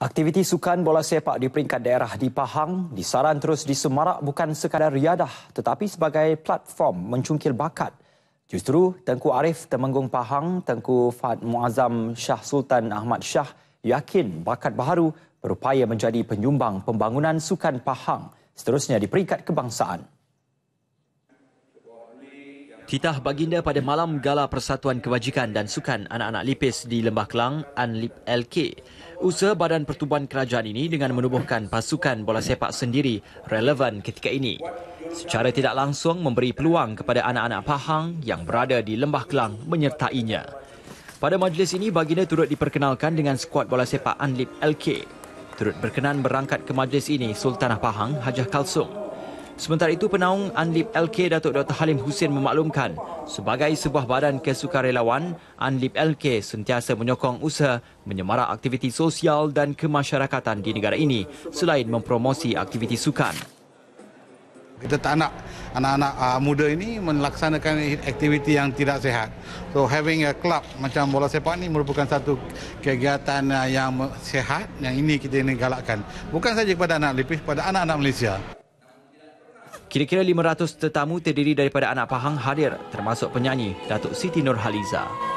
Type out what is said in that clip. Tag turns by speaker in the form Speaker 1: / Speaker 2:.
Speaker 1: Aktiviti sukan bola sepak di peringkat daerah di Pahang disaran terus di Semarak bukan sekadar riadah tetapi sebagai platform mencungkil bakat. Justru Tengku Arif Temenggung Pahang, Tengku Fat Muazzam Shah Sultan Ahmad Shah yakin bakat baru berupaya menjadi penyumbang pembangunan sukan Pahang seterusnya di peringkat kebangsaan. Titah baginda pada malam gala Persatuan Kebajikan dan Sukan Anak-Anak Lipis di Lembah Kelang, ANLIP LK. Usaha Badan Pertubuhan Kerajaan ini dengan menubuhkan pasukan bola sepak sendiri relevan ketika ini. Secara tidak langsung memberi peluang kepada anak-anak Pahang yang berada di Lembah Kelang menyertainya. Pada majlis ini, baginda turut diperkenalkan dengan skuad bola sepak ANLIP LK. Turut berkenan berangkat ke majlis ini Sultanah Pahang, Hajah Kalsung. Sementara itu, penaung Anlib LK Datuk Dr. Halim Hussein memaklumkan, sebagai sebuah badan kesukarelawan, Anlib LK sentiasa menyokong usaha menyemarak aktiviti sosial dan kemasyarakatan di negara ini selain mempromosi aktiviti sukan.
Speaker 2: Kita tak nak anak-anak uh, muda ini melaksanakan aktiviti yang tidak sehat. So having a club macam bola sepak ini merupakan satu kegiatan uh, yang sehat yang ini kita ini galakkan. Bukan saja kepada anak Lipis, kepada anak-anak Malaysia. Kira-kira 500 tetamu terdiri daripada anak pahang hadir termasuk
Speaker 1: penyanyi Datuk Siti Nurhaliza.